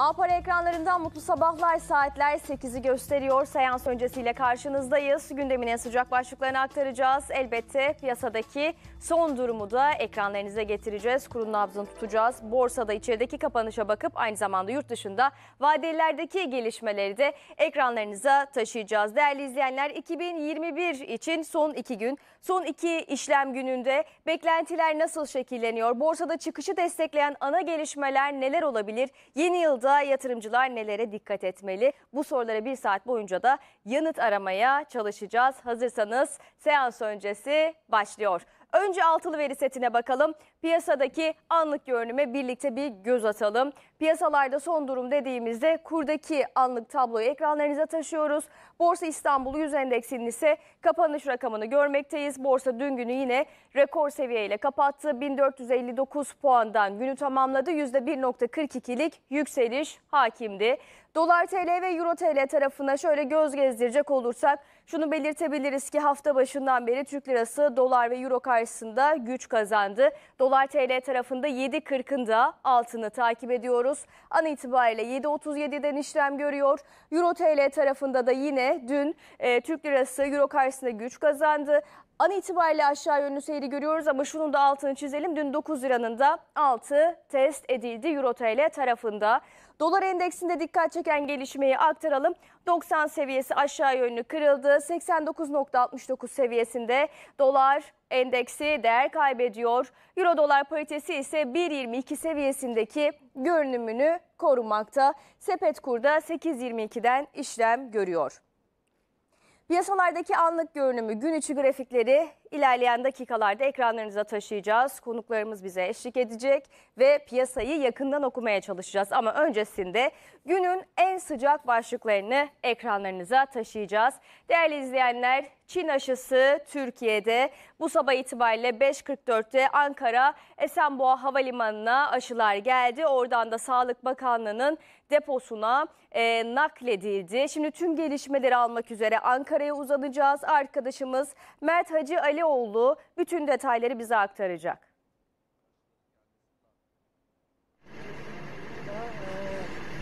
Apar ekranlarından mutlu sabahlar saatler 8'i gösteriyor. Seans öncesiyle karşınızdayız. Gündemin en sıcak başlıklarını aktaracağız. Elbette piyasadaki Son durumu da ekranlarınıza getireceğiz. Kurun nabzını tutacağız. Borsada içerideki kapanışa bakıp aynı zamanda yurt dışında vadelerdeki gelişmeleri de ekranlarınıza taşıyacağız. Değerli izleyenler 2021 için son iki gün, son iki işlem gününde beklentiler nasıl şekilleniyor? Borsada çıkışı destekleyen ana gelişmeler neler olabilir? Yeni yılda yatırımcılar nelere dikkat etmeli? Bu sorulara bir saat boyunca da yanıt aramaya çalışacağız. Hazırsanız seans öncesi başlıyor. Önce altılı veri setine bakalım. Piyasadaki anlık görünüme birlikte bir göz atalım. Piyasalarda son durum dediğimizde kurdaki anlık tabloyu ekranlarınıza taşıyoruz. Borsa İstanbul 100 endeksinin ise kapanış rakamını görmekteyiz. Borsa dün günü yine rekor seviyeyle kapattı. 1459 puandan günü tamamladı. %1.42'lik yükseliş hakimdi. Dolar TL ve Euro TL tarafına şöyle göz gezdirecek olursak şunu belirtebiliriz ki hafta başından beri Türk lirası dolar ve euro karşısında güç kazandı. Dolar TL tarafında 7.40'ın da altını takip ediyoruz. An itibariyle 7.37'den işlem görüyor. Euro TL tarafında da yine dün e, Türk lirası euro karşısında güç kazandı. An itibariyle aşağı yönlü seyri görüyoruz ama şunun da altını çizelim. Dün 9 liranın da altı test edildi Euro tarafında. Dolar endeksinde dikkat çeken gelişmeyi aktaralım. 90 seviyesi aşağı yönlü kırıldı. 89.69 seviyesinde dolar endeksi değer kaybediyor. Euro dolar paritesi ise 1.22 seviyesindeki görünümünü korumakta. Sepet kurda 8.22'den işlem görüyor. Piyasalardaki anlık görünümü, gün içi grafikleri ilerleyen dakikalarda ekranlarınıza taşıyacağız. Konuklarımız bize eşlik edecek ve piyasayı yakından okumaya çalışacağız. Ama öncesinde günün en sıcak başlıklarını ekranlarınıza taşıyacağız. Değerli izleyenler, Çin aşısı Türkiye'de bu sabah itibariyle 5.44'te Ankara Esenboğa Havalimanı'na aşılar geldi. Oradan da Sağlık Bakanlığı'nın deposuna e, nakledildi. Şimdi tüm gelişmeleri almak üzere Ankara'ya uzanacağız. Arkadaşımız Mert Hacı Ali Alioğlu bütün detayları bize aktaracak.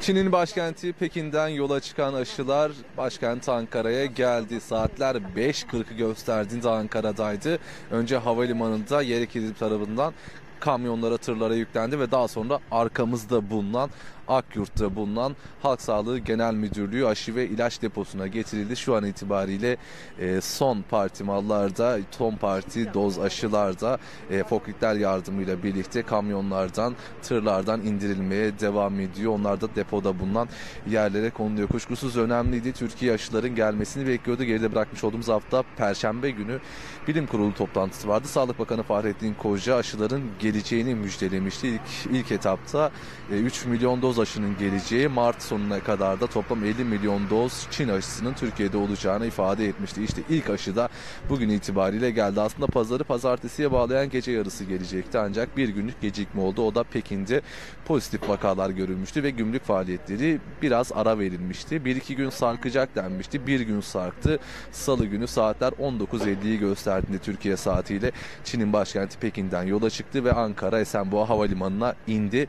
Çin'in başkenti Pekin'den yola çıkan aşılar başkent Ankara'ya geldi. Saatler 5.40'ı gösterdiğinde Ankara'daydı. Önce havalimanında yer ekilip tarafından kamyonlara, tırlara yüklendi ve daha sonra arkamızda bulunan Akyurt'ta bulunan Halk Sağlığı Genel Müdürlüğü aşı ve ilaç deposuna getirildi. Şu an itibariyle e, son parti mallarda, son parti doz aşılarda e, foklitler yardımıyla birlikte kamyonlardan, tırlardan indirilmeye devam ediyor. Onlar da depoda bulunan yerlere konuluyor. Kuşkusuz önemliydi. Türkiye aşıların gelmesini bekliyordu. Geride bırakmış olduğumuz hafta Perşembe günü bilim kurulu toplantısı vardı. Sağlık Bakanı Fahrettin Koca aşıların geleceğini müjdelemişti. İlk, ilk etapta e, 3 milyon doz doz aşının geleceği Mart sonuna kadar da toplam 50 milyon doz Çin aşısının Türkiye'de olacağını ifade etmişti. İşte ilk aşı da bugün itibariyle geldi. Aslında pazarı pazartesiye bağlayan gece yarısı gelecekti ancak bir günlük gecikme oldu. O da Pekin'de pozitif vakalar görülmüştü ve gümrük faaliyetleri biraz ara verilmişti. Bir iki gün sarkacak denmişti. Bir gün sarktı. Salı günü saatler 19.50'yi gösterdiğinde Türkiye saatiyle Çin'in başkenti Pekin'den yola çıktı ve Ankara Esenboğa Havalimanı'na indi.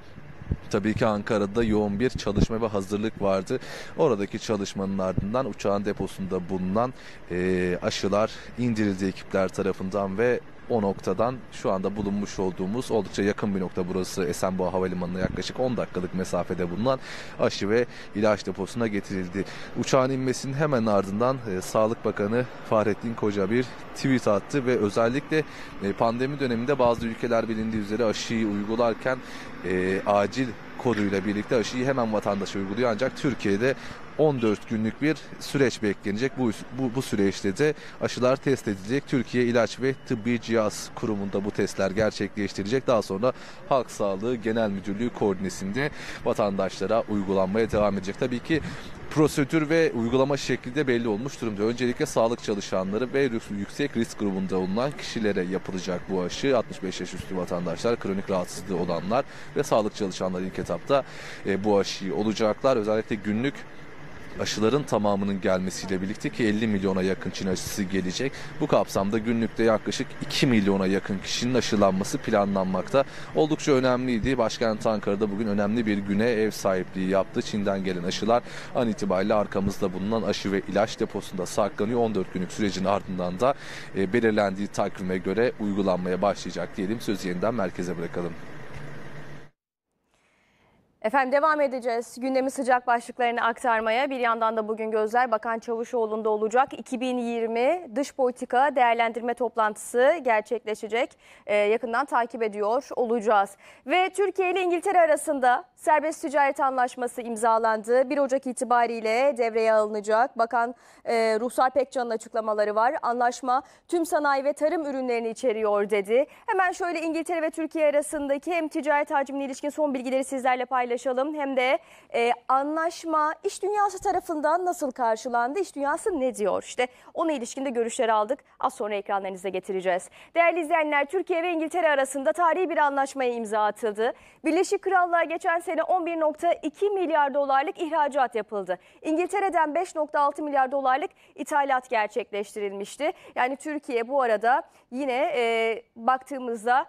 Tabii ki Ankara'da yoğun bir çalışma ve hazırlık vardı. Oradaki çalışmanın ardından uçağın deposunda bulunan e, aşılar indirildi ekipler tarafından ve o noktadan şu anda bulunmuş olduğumuz oldukça yakın bir nokta burası Esenboğa Havalimanı'na yaklaşık 10 dakikalık mesafede bulunan aşı ve ilaç deposuna getirildi. Uçağın inmesinin hemen ardından e, Sağlık Bakanı Fahrettin Koca bir tweet attı ve özellikle e, pandemi döneminde bazı ülkeler bilindiği üzere aşıyı uygularken e, acil koduyla birlikte aşıyı hemen vatandaşa uyguluyor ancak Türkiye'de 14 günlük bir süreç beklenecek. Bu, bu, bu süreçte de aşılar test edilecek. Türkiye İlaç ve Tıbbi Cihaz Kurumu'nda bu testler gerçekleştirilecek. Daha sonra Halk Sağlığı Genel Müdürlüğü koordinesinde vatandaşlara uygulanmaya devam edecek. Tabii ki prosedür ve uygulama şekli de belli olmuş durumda. Öncelikle sağlık çalışanları ve yüksek risk grubunda bulunan kişilere yapılacak bu aşı. 65 yaş üstü vatandaşlar, kronik rahatsızlığı olanlar ve sağlık çalışanları ilk etapta e, bu aşıyı olacaklar. Özellikle günlük aşıların tamamının gelmesiyle birlikte ki 50 milyona yakın Çin aşısı gelecek. Bu kapsamda günlükte yaklaşık 2 milyona yakın kişinin aşılanması planlanmakta. Oldukça önemliydi. Başkent Ankara'da bugün önemli bir güne ev sahipliği yaptı. Çin'den gelen aşılar an itibariyle arkamızda bulunan aşı ve ilaç deposunda saklanıyor. 14 günlük sürecin ardından da e, belirlendiği takvime göre uygulanmaya başlayacak diyelim. Sözü yeniden merkeze bırakalım. Efendim devam edeceğiz. Gündemin sıcak başlıklarını aktarmaya. Bir yandan da bugün gözler Bakan Çavuşoğlu'nda olacak. 2020 dış politika değerlendirme toplantısı gerçekleşecek. Ee, yakından takip ediyor olacağız. Ve Türkiye ile İngiltere arasında serbest ticaret anlaşması imzalandı. 1 Ocak itibariyle devreye alınacak. Bakan e, Ruhsar Pekcan'ın açıklamaları var. Anlaşma tüm sanayi ve tarım ürünlerini içeriyor dedi. Hemen şöyle İngiltere ve Türkiye arasındaki hem ticaret hacmine ilişkin son bilgileri sizlerle paylaşacağım paylaşalım. Hem de e, anlaşma iş dünyası tarafından nasıl karşılandı? İş dünyası ne diyor? İşte ona ilişkin de görüşler aldık. Az sonra ekranlarınıza getireceğiz. Değerli izleyenler Türkiye ve İngiltere arasında tarihi bir anlaşmaya imza atıldı. Birleşik Krallığa geçen sene 11.2 milyar dolarlık ihracat yapıldı. İngiltere'den 5.6 milyar dolarlık ithalat gerçekleştirilmişti. Yani Türkiye bu arada yine e, baktığımızda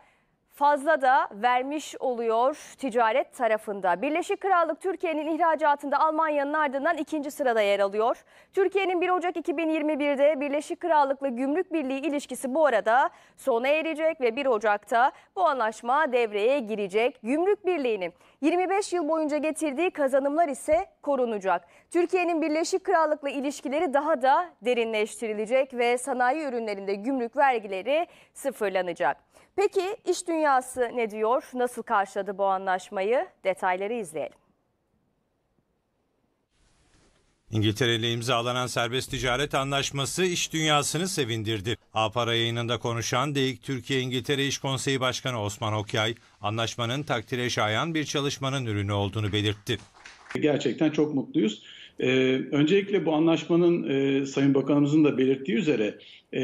fazla da vermiş oluyor ticaret tarafında. Birleşik Krallık Türkiye'nin ihracatında Almanya'nın ardından ikinci sırada yer alıyor. Türkiye'nin 1 Ocak 2021'de Birleşik Krallık'la Gümrük Birliği ilişkisi bu arada sona erecek ve 1 Ocak'ta bu anlaşma devreye girecek. Gümrük Birliği'nin 25 yıl boyunca getirdiği kazanımlar ise korunacak. Türkiye'nin Birleşik Krallık'la ilişkileri daha da derinleştirilecek ve sanayi ürünlerinde gümrük vergileri sıfırlanacak. Peki iş dünyası ne diyor? Nasıl karşıladı bu anlaşmayı? Detayları izleyelim. İngiltere ile imzalanan serbest ticaret anlaşması iş dünyasını sevindirdi. Apara yayınında konuşan DEİK Türkiye İngiltere İş Konseyi Başkanı Osman Okyay, anlaşmanın takdire şayan bir çalışmanın ürünü olduğunu belirtti. Gerçekten çok mutluyuz. Ee, öncelikle bu anlaşmanın e, Sayın Bakanımızın da belirttiği üzere e,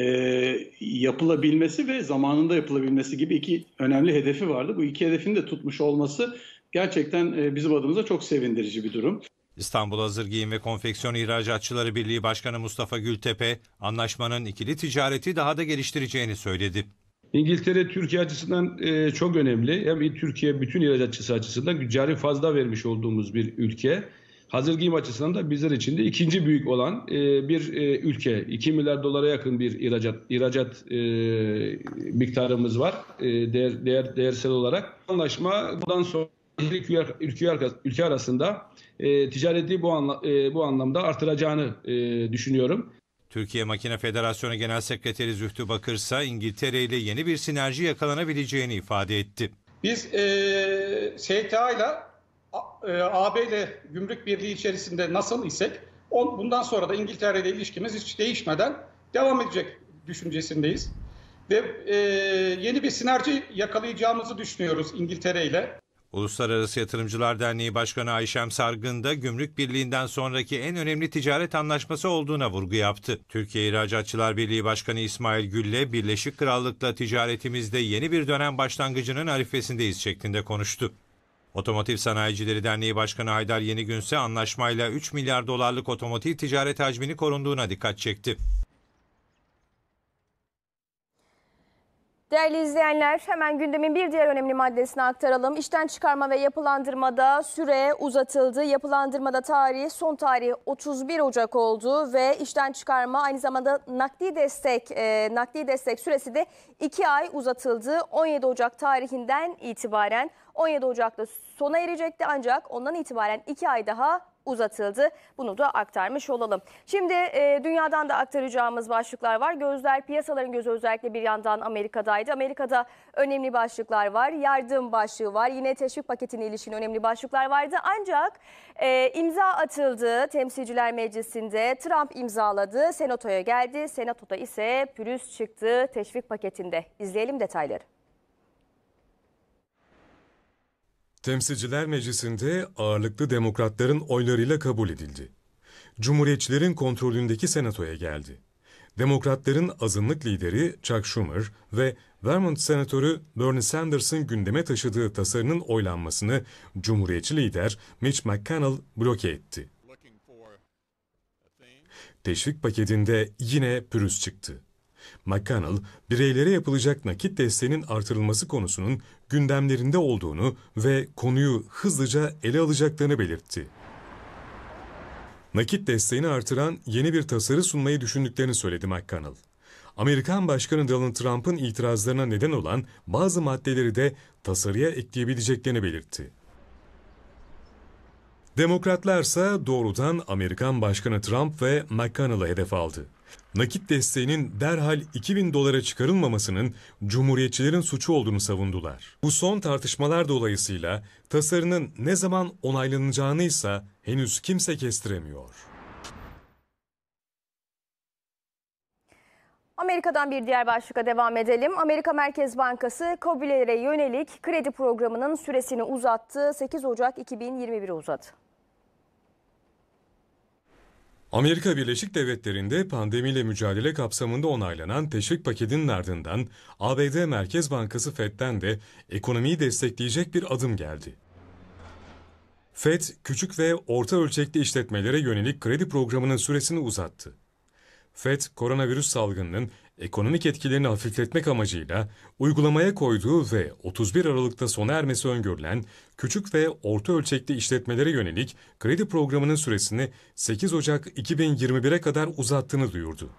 yapılabilmesi ve zamanında yapılabilmesi gibi iki önemli hedefi vardı. Bu iki hedefini de tutmuş olması gerçekten e, bizim adımıza çok sevindirici bir durum. İstanbul Hazır Giyim ve Konfeksiyon İhracatçıları Birliği Başkanı Mustafa Gültepe, anlaşmanın ikili ticareti daha da geliştireceğini söyledi. İngiltere Türkiye açısından e, çok önemli. Hem Türkiye bütün ihracatçısı açısından cari fazla vermiş olduğumuz bir ülke hazır giyim açısından da bizler için de ikinci büyük olan e, bir e, ülke. 2 milyar dolara yakın bir ihracat ihracat e, miktarımız var e, değer, değer değersel olarak. Anlaşma bundan sonra ülke, ülke, ülke arasında e, ticareti bu, anla, e, bu anlamda artıracağını e, düşünüyorum. Türkiye Makine Federasyonu Genel Sekreteri Zühtü Bakırsa İngiltere ile yeni bir sinerji yakalanabileceğini ifade etti. Biz e, STA ile e, AB ile gümrük birliği içerisinde nasıl isek on, bundan sonra da İngiltere ile ilişkimiz hiç değişmeden devam edecek düşüncesindeyiz. Ve e, yeni bir sinerji yakalayacağımızı düşünüyoruz İngiltere ile. Uluslararası Yatırımcılar Derneği Başkanı Ayşem Sargın da Gümrük Birliği'nden sonraki en önemli ticaret anlaşması olduğuna vurgu yaptı. Türkiye İhracatçılar Birliği Başkanı İsmail Gül'le Birleşik Krallık'la ticaretimizde yeni bir dönem başlangıcının arifesindeyiz şeklinde konuştu. Otomotiv Sanayicileri Derneği Başkanı Haydar Yenigün ise anlaşmayla 3 milyar dolarlık otomotiv ticaret hacmini korunduğuna dikkat çekti. Değerli izleyenler hemen gündemin bir diğer önemli maddesini aktaralım. İşten çıkarma ve yapılandırmada süre uzatıldı. Yapılandırmada tarihi son tarihi 31 Ocak oldu ve işten çıkarma aynı zamanda nakdi destek e, nakdi destek süresi de 2 ay uzatıldı. 17 Ocak tarihinden itibaren 17 Ocak'ta sona erecekti ancak ondan itibaren 2 ay daha uzatıldı. Bunu da aktarmış olalım. Şimdi e, dünyadan da aktaracağımız başlıklar var. Gözler piyasaların gözü özellikle bir yandan Amerika'daydı. Amerika'da önemli başlıklar var. Yardım başlığı var. Yine teşvik paketine ilişkin önemli başlıklar vardı. Ancak e, imza atıldı Temsilciler Meclisi'nde. Trump imzaladı. Senato'ya geldi. Senato'da ise pürüz çıktı teşvik paketinde. İzleyelim detayları. Temsilciler Meclisi'nde ağırlıklı demokratların oylarıyla kabul edildi. Cumhuriyetçilerin kontrolündeki senatoya geldi. Demokratların azınlık lideri Chuck Schumer ve Vermont Senatörü Bernie Sanders'ın gündeme taşıdığı tasarının oylanmasını Cumhuriyetçi lider Mitch McConnell bloke etti. Teşvik paketinde yine pürüz çıktı. McConnell, bireylere yapılacak nakit desteğinin artırılması konusunun gündemlerinde olduğunu ve konuyu hızlıca ele alacaklarını belirtti. Nakit desteğini artıran yeni bir tasarı sunmayı düşündüklerini söyledi McConnell. Amerikan Başkanı Donald Trump'ın itirazlarına neden olan bazı maddeleri de tasarıya ekleyebileceklerini belirtti. Demokratlarsa doğrudan Amerikan Başkanı Trump ve McConnell'ı hedef aldı nakit desteğinin derhal 2000 dolara çıkarılmamasının cumhuriyetçilerin suçu olduğunu savundular. Bu son tartışmalar dolayısıyla tasarının ne zaman onaylanacağını ise henüz kimse kestiremiyor. Amerika'dan bir diğer başlıka devam edelim. Amerika Merkez Bankası COBİ'lere yönelik kredi programının süresini uzattı. 8 Ocak 2021'e uzadı. Amerika Birleşik Devletleri'nde pandemiyle mücadele kapsamında onaylanan teşvik paketinin ardından ABD Merkez Bankası FED'den de ekonomiyi destekleyecek bir adım geldi. FED, küçük ve orta ölçekli işletmelere yönelik kredi programının süresini uzattı. FED, koronavirüs salgınının ekonomik etkilerini hafifletmek amacıyla uygulamaya koyduğu ve 31 Aralık'ta sona ermesi öngörülen küçük ve orta ölçekli işletmelere yönelik kredi programının süresini 8 Ocak 2021'e kadar uzattığını duyurdu.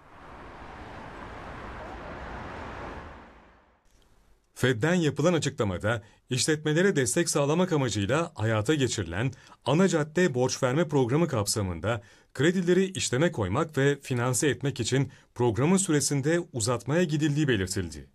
Fed'den yapılan açıklamada işletmelere destek sağlamak amacıyla hayata geçirilen ana cadde borç verme programı kapsamında kredileri işleme koymak ve finanse etmek için programın süresinde uzatmaya gidildiği belirtildi.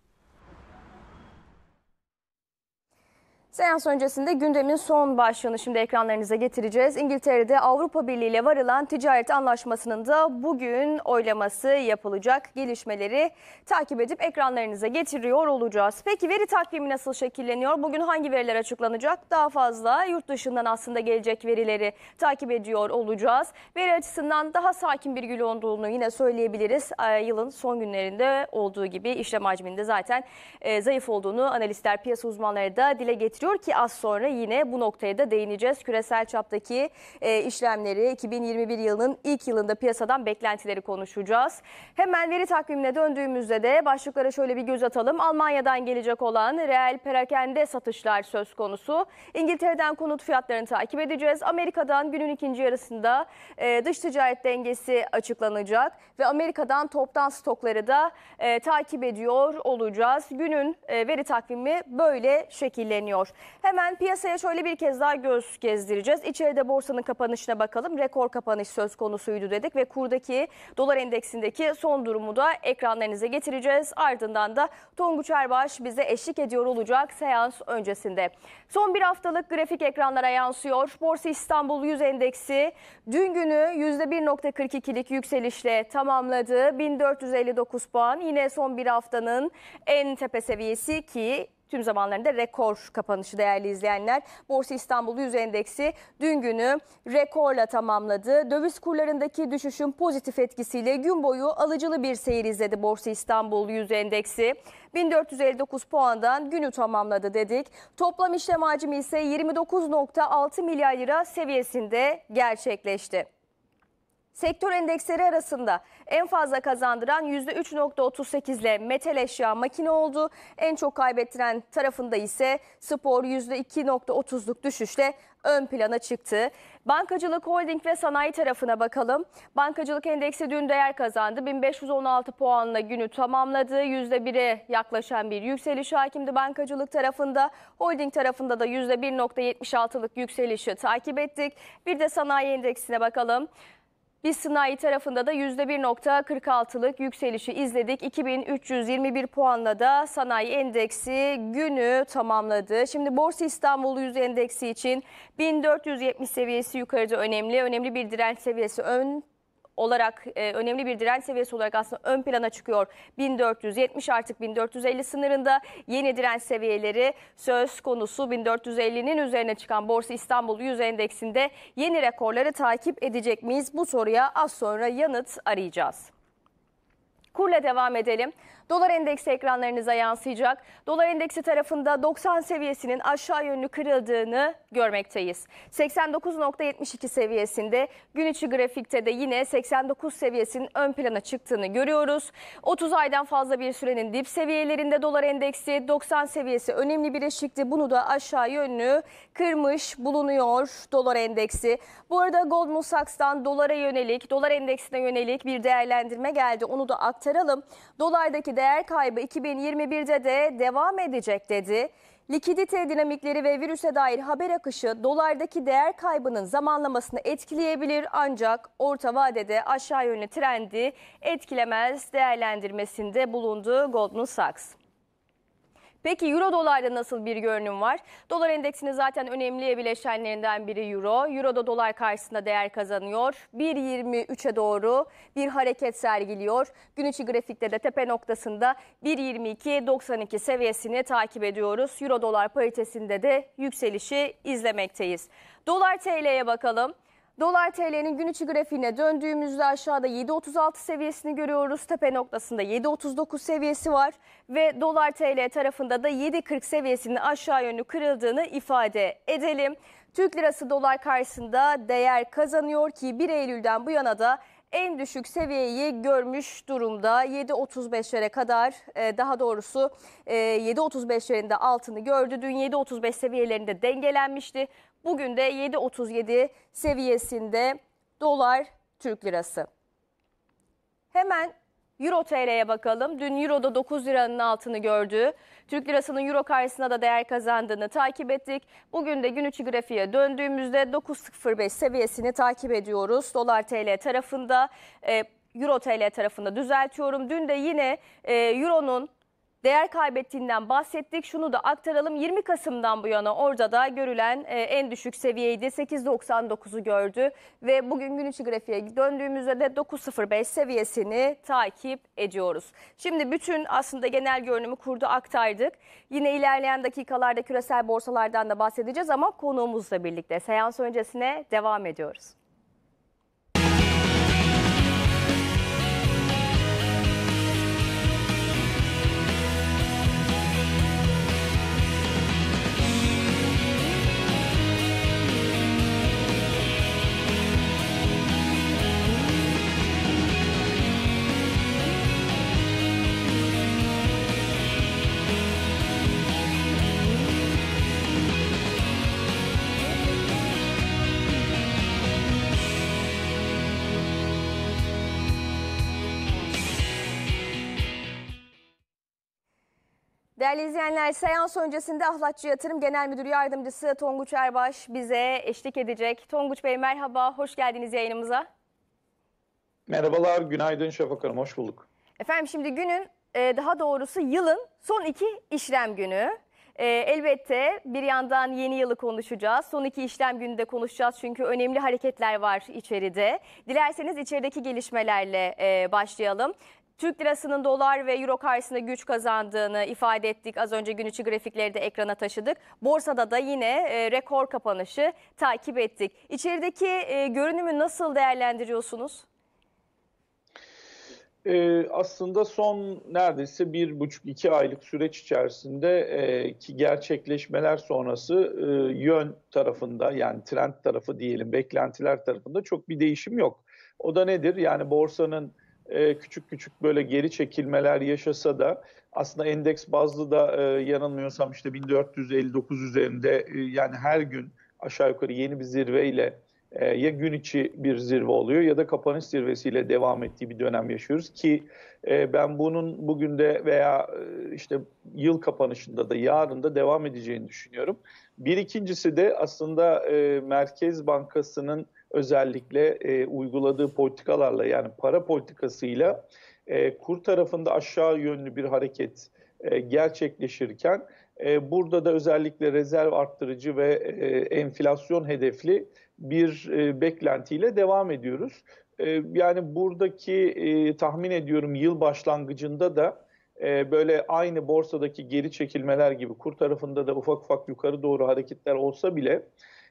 Seans öncesinde gündemin son başlığını şimdi ekranlarınıza getireceğiz. İngiltere'de Avrupa Birliği ile varılan ticaret anlaşmasının da bugün oylaması yapılacak. Gelişmeleri takip edip ekranlarınıza getiriyor olacağız. Peki veri takvimi nasıl şekilleniyor? Bugün hangi veriler açıklanacak? Daha fazla yurt dışından aslında gelecek verileri takip ediyor olacağız. Veri açısından daha sakin bir gün olduğunu yine söyleyebiliriz. Ee, yılın son günlerinde olduğu gibi işlem hacminde zaten e, zayıf olduğunu analistler, piyasa uzmanları da dile getiriyor başlıyor ki az sonra yine bu noktaya da değineceğiz. Küresel çaptaki e, işlemleri 2021 yılının ilk yılında piyasadan beklentileri konuşacağız. Hemen veri takvimine döndüğümüzde de başlıklara şöyle bir göz atalım. Almanya'dan gelecek olan reel perakende satışlar söz konusu. İngiltere'den konut fiyatlarını takip edeceğiz. Amerika'dan günün ikinci yarısında e, dış ticaret dengesi açıklanacak ve Amerika'dan toptan stokları da e, takip ediyor olacağız. Günün e, veri takvimi böyle şekilleniyor. Hemen piyasaya şöyle bir kez daha göz gezdireceğiz. İçeride borsanın kapanışına bakalım. Rekor kapanış söz konusuydu dedik ve kurdaki dolar endeksindeki son durumu da ekranlarınıza getireceğiz. Ardından da Tonguç Erbaş bize eşlik ediyor olacak seans öncesinde. Son bir haftalık grafik ekranlara yansıyor. Borsa İstanbul 100 endeksi dün günü %1.42'lik yükselişle tamamladı. 1459 puan yine son bir haftanın en tepe seviyesi ki tüm zamanlarında rekor kapanışı değerli izleyenler. Borsa İstanbul Yüz Endeksi dün günü rekorla tamamladı. Döviz kurlarındaki düşüşün pozitif etkisiyle gün boyu alıcılı bir seyir izledi Borsa İstanbul Yüz Endeksi. 1459 puandan günü tamamladı dedik. Toplam işlem hacmi ise 29.6 milyar lira seviyesinde gerçekleşti. Sektör endeksleri arasında en fazla kazandıran %3.38 ile metal eşya makine oldu. En çok kaybettiren tarafında ise spor %2.30'luk düşüşle ön plana çıktı. Bankacılık, holding ve sanayi tarafına bakalım. Bankacılık endeksi dün değer kazandı. 1516 puanla günü tamamladı. %1'e yaklaşan bir yükseliş hakimdi bankacılık tarafında. Holding tarafında da %1.76'lık yükselişi takip ettik. Bir de sanayi endeksine bakalım. Biz sanayi tarafında da %1.46'lık yükselişi izledik. 2321 puanla da sanayi endeksi günü tamamladı. Şimdi Borsa İstanbul Yüz Endeksi için 1470 seviyesi yukarıda önemli. Önemli bir direnç seviyesi ön olarak e, önemli bir direnç seviyesi olarak aslında ön plana çıkıyor. 1470 artık 1450 sınırında yeni direnç seviyeleri söz konusu 1450'nin üzerine çıkan Borsa İstanbul 100 endeksinde yeni rekorları takip edecek miyiz? Bu soruya az sonra yanıt arayacağız. Kurla devam edelim. Dolar endeksi ekranlarınıza yansıyacak. Dolar endeksi tarafında 90 seviyesinin aşağı yönlü kırıldığını görmekteyiz. 89.72 seviyesinde gün içi grafikte de yine 89 seviyesinin ön plana çıktığını görüyoruz. 30 aydan fazla bir sürenin dip seviyelerinde dolar endeksi 90 seviyesi önemli bir eşikti. Bunu da aşağı yönlü kırmış bulunuyor dolar endeksi. Bu arada Goldman Sachs'tan dolara yönelik, dolar endeksine yönelik bir değerlendirme geldi. Onu da aktaralım. Dolardaki de değer kaybı 2021'de de devam edecek dedi. Likidite dinamikleri ve virüse dair haber akışı dolardaki değer kaybının zamanlamasını etkileyebilir ancak orta vadede aşağı yönlü trendi etkilemez değerlendirmesinde bulundu Goldman Sachs. Peki euro dolarda nasıl bir görünüm var? Dolar endeksinin zaten önemli bileşenlerinden biri euro. Euro da dolar karşısında değer kazanıyor. 1.23'e doğru bir hareket sergiliyor. Gün içi grafikte de tepe noktasında 1.22.92 seviyesini takip ediyoruz. Euro dolar paritesinde de yükselişi izlemekteyiz. Dolar TL'ye bakalım. Dolar TL'nin gün içi grafiğine döndüğümüzde aşağıda 7.36 seviyesini görüyoruz. Tepe noktasında 7.39 seviyesi var ve dolar TL tarafında da 7.40 seviyesinin aşağı yönlü kırıldığını ifade edelim. Türk lirası dolar karşısında değer kazanıyor ki 1 Eylül'den bu yana da en düşük seviyeyi görmüş durumda. 7.35'lere kadar e, daha doğrusu 7.35'lerinde e, altını gördü. Dün 7.35 seviyelerinde dengelenmişti. Bugün de 7.37 seviyesinde dolar Türk lirası. Hemen Euro TL'ye bakalım. Dün Euro'da 9 liranın altını gördü. Türk lirasının Euro karşısında da değer kazandığını takip ettik. Bugün de gün içi grafiğe döndüğümüzde 9.05 seviyesini takip ediyoruz. Dolar TL tarafında, e, Euro TL tarafında düzeltiyorum. Dün de yine e, Euro'nun değer kaybettiğinden bahsettik. Şunu da aktaralım 20 Kasım'dan bu yana orada da görülen e, en düşük seviyeydi. 8.99'u gördü ve bugün gün içi grafiğe döndüğümüzde de 9.05 seviyesini takip ediyoruz. Şimdi bütün aslında genel görünümü kurdu aktardık. Yine ilerleyen dakikalarda küresel borsalardan da bahsedeceğiz ama konuğumuzla birlikte seans öncesine devam ediyoruz. Değerli izleyenler, seans öncesinde Ahlatçı Yatırım Genel Müdürü Yardımcısı Tonguç Erbaş bize eşlik edecek. Tonguç Bey merhaba, hoş geldiniz yayınımıza. Merhabalar, günaydın Şafak Hanım, hoş bulduk. Efendim şimdi günün, e, daha doğrusu yılın son iki işlem günü. E, elbette bir yandan yeni yılı konuşacağız. Son iki işlem günü de konuşacağız çünkü önemli hareketler var içeride. Dilerseniz içerideki gelişmelerle e, başlayalım. Türk lirasının dolar ve euro karşısında güç kazandığını ifade ettik. Az önce gün içi grafikleri de ekrana taşıdık. Borsada da yine e, rekor kapanışı takip ettik. İçerideki e, görünümü nasıl değerlendiriyorsunuz? E, aslında son neredeyse bir buçuk iki aylık süreç içerisinde e, ki gerçekleşmeler sonrası e, yön tarafında yani trend tarafı diyelim beklentiler tarafında çok bir değişim yok. O da nedir? Yani borsanın e, küçük küçük böyle geri çekilmeler yaşasa da aslında endeks bazlı da e, yanılmıyorsam işte 1459 üzerinde e, yani her gün aşağı yukarı yeni bir zirveyle e, ya gün içi bir zirve oluyor ya da kapanış zirvesiyle devam ettiği bir dönem yaşıyoruz ki ben bunun bugün de veya işte yıl kapanışında da yarın da devam edeceğini düşünüyorum. Bir ikincisi de aslında Merkez Bankası'nın özellikle e, uyguladığı politikalarla yani para politikasıyla e, kur tarafında aşağı yönlü bir hareket e, gerçekleşirken e, burada da özellikle rezerv arttırıcı ve e, enflasyon hedefli bir e, beklentiyle devam ediyoruz. E, yani buradaki e, tahmin ediyorum yıl başlangıcında da e, böyle aynı borsadaki geri çekilmeler gibi kur tarafında da ufak ufak yukarı doğru hareketler olsa bile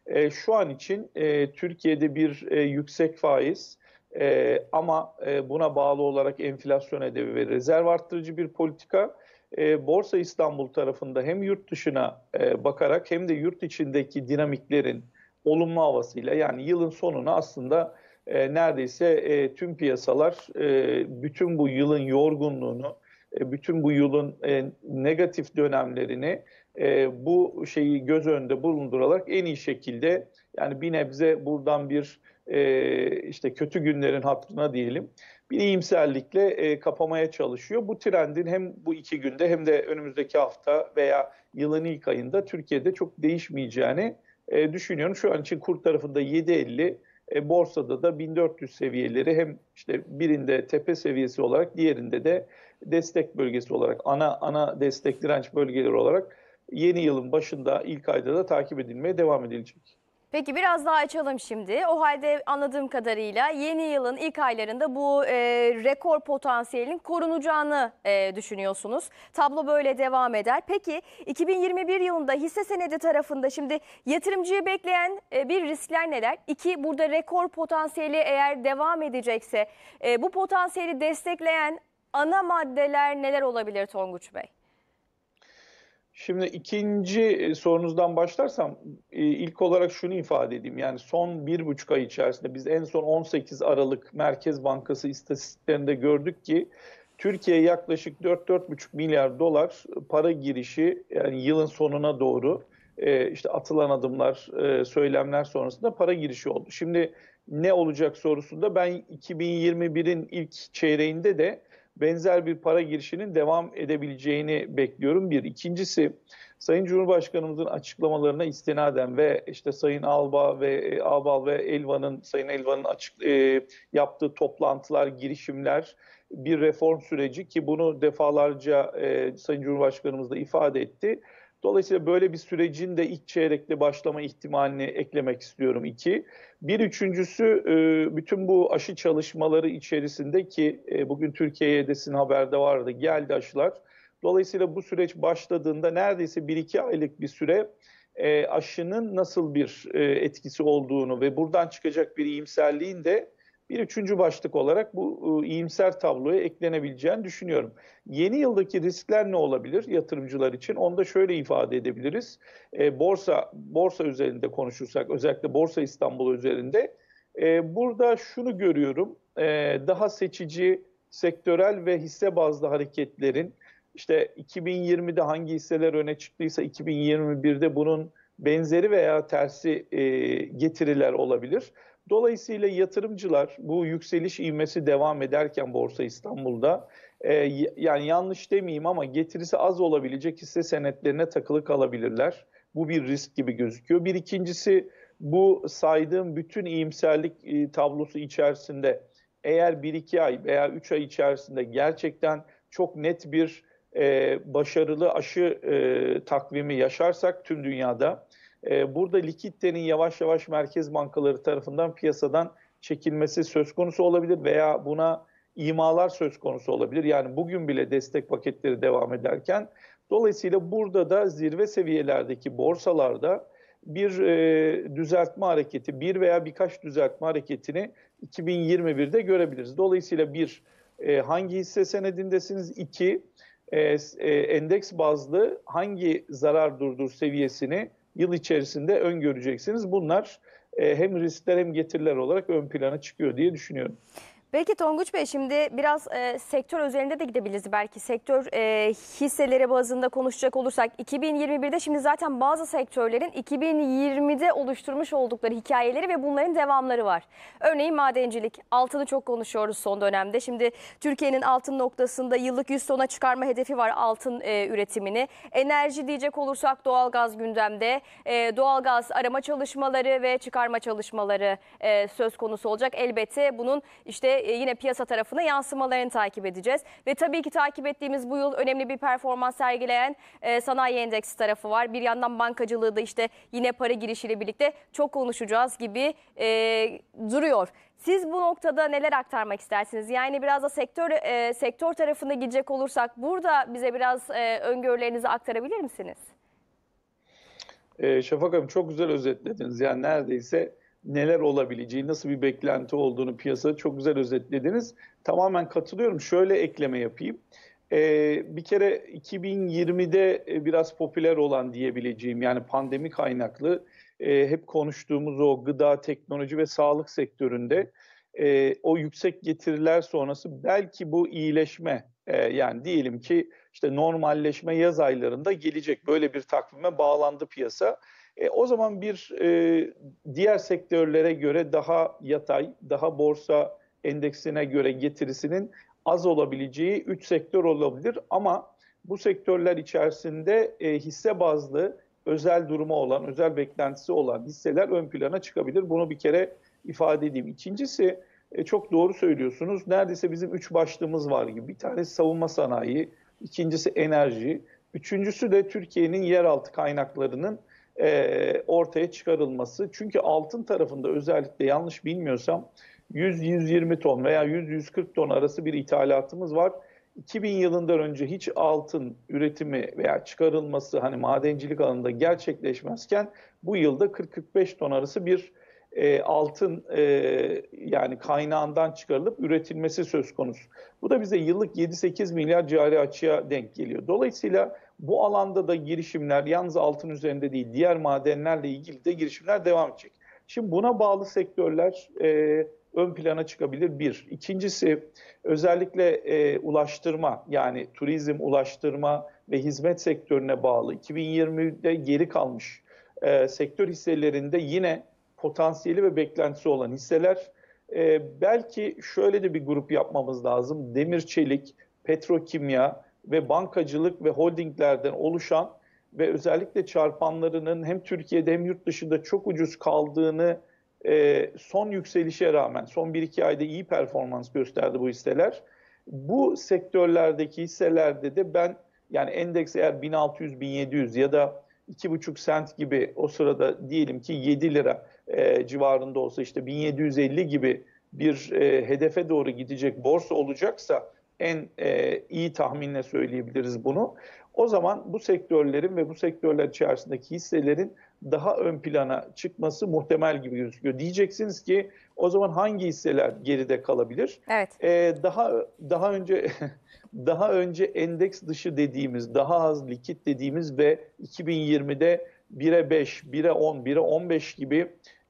e, şu an için e, Türkiye'de bir e, yüksek faiz e, ama e, buna bağlı olarak enflasyon hedefi ve rezerv arttırıcı bir politika e, Borsa İstanbul tarafında hem yurt dışına e, bakarak hem de yurt içindeki dinamiklerin olumlu havasıyla yani yılın sonuna aslında e, neredeyse e, tüm piyasalar e, bütün bu yılın yorgunluğunu, e, bütün bu yılın e, negatif dönemlerini e, bu şeyi göz önünde bulundurarak en iyi şekilde yani bir nebze buradan bir e, işte kötü günlerin hatırına diyelim bir iyimserlikle e, kapamaya çalışıyor. Bu trendin hem bu iki günde hem de önümüzdeki hafta veya yılın ilk ayında Türkiye'de çok değişmeyeceğini e, düşünüyorum. Şu an için kur tarafında 7.50 e, borsada da 1400 seviyeleri hem işte birinde tepe seviyesi olarak diğerinde de destek bölgesi olarak ana ana destek direnç bölgeleri olarak yeni yılın başında ilk ayda da takip edilmeye devam edilecek. Peki biraz daha açalım şimdi. O halde anladığım kadarıyla yeni yılın ilk aylarında bu e, rekor potansiyelin korunacağını e, düşünüyorsunuz. Tablo böyle devam eder. Peki 2021 yılında hisse senedi tarafında şimdi yatırımcıyı bekleyen e, bir riskler neler? İki burada rekor potansiyeli eğer devam edecekse e, bu potansiyeli destekleyen ana maddeler neler olabilir Tonguç Bey? Şimdi ikinci e, sorunuzdan başlarsam e, ilk olarak şunu ifade edeyim. Yani son bir buçuk ay içerisinde biz en son 18 Aralık Merkez Bankası istatistiklerinde gördük ki Türkiye yaklaşık 4-4,5 milyar dolar para girişi yani yılın sonuna doğru e, işte atılan adımlar, söylemler sonrasında para girişi oldu. Şimdi ne olacak sorusunda ben 2021'in ilk çeyreğinde de benzer bir para girişinin devam edebileceğini bekliyorum. Bir. ikincisi, Sayın Cumhurbaşkanımızın açıklamalarına istenaden ve işte Sayın Alba ve e, Abal ve Elvan'ın Sayın Elvan'ın açık e, yaptığı toplantılar, girişimler bir reform süreci ki bunu defalarca e, Sayın Cumhurbaşkanımız da ifade etti Dolayısıyla böyle bir sürecin de ilk çeyrekte başlama ihtimalini eklemek istiyorum iki. Bir üçüncüsü e, bütün bu aşı çalışmaları içerisinde ki e, bugün Türkiye'ye de haberde vardı geldi aşılar. Dolayısıyla bu süreç başladığında neredeyse bir iki aylık bir süre e, aşının nasıl bir etkisi olduğunu ve buradan çıkacak bir iyimserliğin de bir üçüncü başlık olarak bu e, iyimser tabloya eklenebileceğini düşünüyorum. Yeni yıldaki riskler ne olabilir yatırımcılar için? Onu da şöyle ifade edebiliriz. E, borsa borsa üzerinde konuşursak özellikle Borsa İstanbul üzerinde e, burada şunu görüyorum. E, daha seçici sektörel ve hisse bazlı hareketlerin işte 2020'de hangi hisseler öne çıktıysa 2021'de bunun benzeri veya tersi e, getiriler olabilir. Dolayısıyla yatırımcılar bu yükseliş ivmesi devam ederken Borsa İstanbul'da e, yani yanlış demeyeyim ama getirisi az olabilecek hisse senetlerine takılı kalabilirler. Bu bir risk gibi gözüküyor. Bir ikincisi bu saydığım bütün iyimserlik e, tablosu içerisinde eğer 1-2 ay veya 3 ay içerisinde gerçekten çok net bir e, başarılı aşı e, takvimi yaşarsak tüm dünyada e, burada likiditenin yavaş yavaş merkez bankaları tarafından piyasadan çekilmesi söz konusu olabilir veya buna imalar söz konusu olabilir. Yani bugün bile destek paketleri devam ederken dolayısıyla burada da zirve seviyelerdeki borsalarda bir e, düzeltme hareketi, bir veya birkaç düzeltme hareketini 2021'de görebiliriz. Dolayısıyla bir, e, hangi hisse senedindesiniz? İki, e, e, endeks bazlı hangi zarar durdur seviyesini yıl içerisinde öngöreceksiniz. Bunlar e, hem riskler hem getiriler olarak ön plana çıkıyor diye düşünüyorum. Peki Tonguç Bey şimdi biraz e, sektör özelinde de gidebiliriz belki. Sektör e, hisseleri bazında konuşacak olursak 2021'de şimdi zaten bazı sektörlerin 2020'de oluşturmuş oldukları hikayeleri ve bunların devamları var. Örneğin madencilik. Altını çok konuşuyoruz son dönemde. Şimdi Türkiye'nin altın noktasında yıllık 100 tona çıkarma hedefi var altın e, üretimini. Enerji diyecek olursak doğalgaz gündemde. E, doğalgaz arama çalışmaları ve çıkarma çalışmaları e, söz konusu olacak. Elbette bunun işte e, yine piyasa tarafını yansımalarını takip edeceğiz. Ve tabii ki takip ettiğimiz bu yıl önemli bir performans sergileyen e, sanayi endeksi tarafı var. Bir yandan bankacılığı da işte yine para girişiyle birlikte çok konuşacağız gibi e, duruyor. Siz bu noktada neler aktarmak istersiniz? Yani biraz da sektör e, sektör tarafına gidecek olursak burada bize biraz e, öngörülerinizi aktarabilir misiniz? E, Şafak Hanım çok güzel özetlediniz. Yani neredeyse neler olabileceği, nasıl bir beklenti olduğunu piyasada çok güzel özetlediniz. Tamamen katılıyorum. Şöyle ekleme yapayım. Ee, bir kere 2020'de e, biraz popüler olan diyebileceğim yani pandemi kaynaklı e, hep konuştuğumuz o gıda, teknoloji ve sağlık sektöründe e, o yüksek getiriler sonrası belki bu iyileşme e, yani diyelim ki işte normalleşme yaz aylarında gelecek. Böyle bir takvime bağlandı piyasa. E, o zaman bir e, diğer sektörlere göre daha yatay, daha borsa endeksine göre getirisinin az olabileceği 3 sektör olabilir ama bu sektörler içerisinde e, hisse bazlı özel durumu olan, özel beklentisi olan hisseler ön plana çıkabilir. Bunu bir kere ifade edeyim. İkincisi e, çok doğru söylüyorsunuz. Neredeyse bizim üç başlığımız var gibi. Bir tanesi savunma sanayi, ikincisi enerji, üçüncüsü de Türkiye'nin yeraltı kaynaklarının e, ortaya çıkarılması. Çünkü altın tarafında özellikle yanlış bilmiyorsam 100-120 ton veya 100-140 ton arası bir ithalatımız var. 2000 yılından önce hiç altın üretimi veya çıkarılması hani madencilik alanında gerçekleşmezken bu yılda 40-45 ton arası bir e, altın e, yani kaynağından çıkarılıp üretilmesi söz konusu. Bu da bize yıllık 7-8 milyar cari açığa denk geliyor. Dolayısıyla bu alanda da girişimler yalnız altın üzerinde değil diğer madenlerle ilgili de girişimler devam edecek. Şimdi buna bağlı sektörler e, ön plana çıkabilir bir. İkincisi özellikle e, ulaştırma yani turizm, ulaştırma ve hizmet sektörüne bağlı. 2020'de geri kalmış e, sektör hisselerinde yine potansiyeli ve beklentisi olan hisseler. E, belki şöyle de bir grup yapmamız lazım. Demir çelik, petrokimya ve bankacılık ve holdinglerden oluşan ve özellikle çarpanlarının hem Türkiye'de hem yurt dışında çok ucuz kaldığını e, son yükselişe rağmen son 1-2 ayda iyi performans gösterdi bu hisseler. Bu sektörlerdeki hisselerde de ben yani endeks eğer 1600-1700 ya da 2,5 sent gibi o sırada diyelim ki 7 lira e, civarında olsa işte 1750 gibi bir e, hedefe doğru gidecek borsa olacaksa en e, iyi tahminle söyleyebiliriz bunu. O zaman bu sektörlerin ve bu sektörler içerisindeki hisselerin daha ön plana çıkması muhtemel gibi gözüküyor. Diyeceksiniz ki o zaman hangi hisseler geride kalabilir? Evet. Ee, daha daha önce daha önce endeks dışı dediğimiz, daha az likit dediğimiz ve 2020'de 1'e 5, 1'e 10, 1'e 15 gibi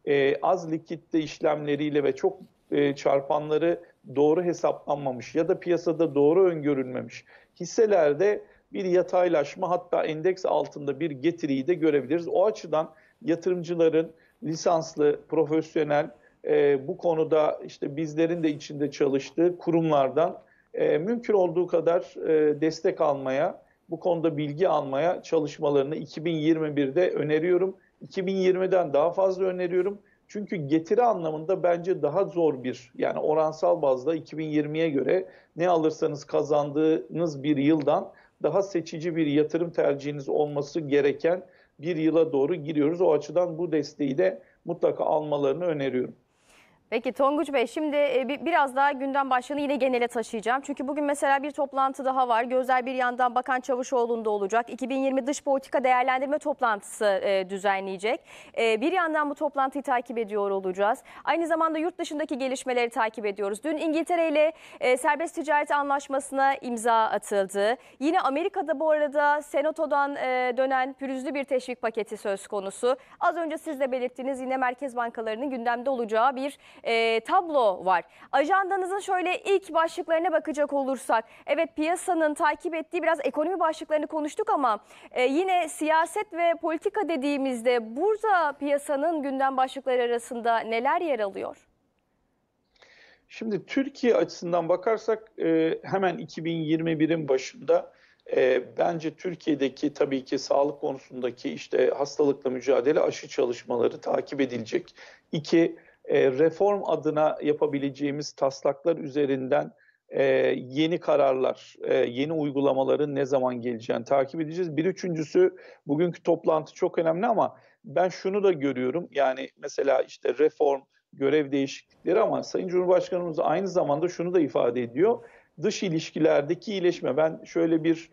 e, az likitte işlemleriyle ve çok e, çarpanları doğru hesaplanmamış ya da piyasada doğru öngörülmemiş hisselerde bir yataylaşma hatta endeks altında bir getiriyi de görebiliriz. O açıdan yatırımcıların lisanslı, profesyonel e, bu konuda işte bizlerin de içinde çalıştığı kurumlardan e, mümkün olduğu kadar e, destek almaya, bu konuda bilgi almaya çalışmalarını 2021'de öneriyorum. 2020'den daha fazla öneriyorum. Çünkü getiri anlamında bence daha zor bir yani oransal bazda 2020'ye göre ne alırsanız kazandığınız bir yıldan daha seçici bir yatırım tercihiniz olması gereken bir yıla doğru giriyoruz. O açıdan bu desteği de mutlaka almalarını öneriyorum. Peki Tonguç Bey şimdi e, biraz daha gündem başlığını yine genele taşıyacağım. Çünkü bugün mesela bir toplantı daha var. Gözler bir yandan Bakan Çavuşoğlu'nda olacak. 2020 dış politika değerlendirme toplantısı e, düzenleyecek. E, bir yandan bu toplantıyı takip ediyor olacağız. Aynı zamanda yurt dışındaki gelişmeleri takip ediyoruz. Dün İngiltere ile serbest ticaret anlaşmasına imza atıldı. Yine Amerika'da bu arada Senato'dan dönen pürüzlü bir teşvik paketi söz konusu. Az önce siz de belirttiğiniz yine merkez bankalarının gündemde olacağı bir e, tablo var. Ajandanızın şöyle ilk başlıklarına bakacak olursak. Evet piyasanın takip ettiği biraz ekonomi başlıklarını konuştuk ama e, yine siyaset ve politika dediğimizde burada piyasanın gündem başlıkları arasında neler yer alıyor? Şimdi Türkiye açısından bakarsak e, hemen 2021'in başında e, bence Türkiye'deki tabii ki sağlık konusundaki işte hastalıkla mücadele aşı çalışmaları takip edilecek. İki, e, reform adına yapabileceğimiz taslaklar üzerinden e, yeni kararlar, e, yeni uygulamaların ne zaman geleceğini takip edeceğiz. Bir üçüncüsü bugünkü toplantı çok önemli ama ben şunu da görüyorum. Yani mesela işte reform, görev değişiklikleri ama Sayın Cumhurbaşkanımız aynı zamanda şunu da ifade ediyor. Dış ilişkilerdeki iyileşme. Ben şöyle bir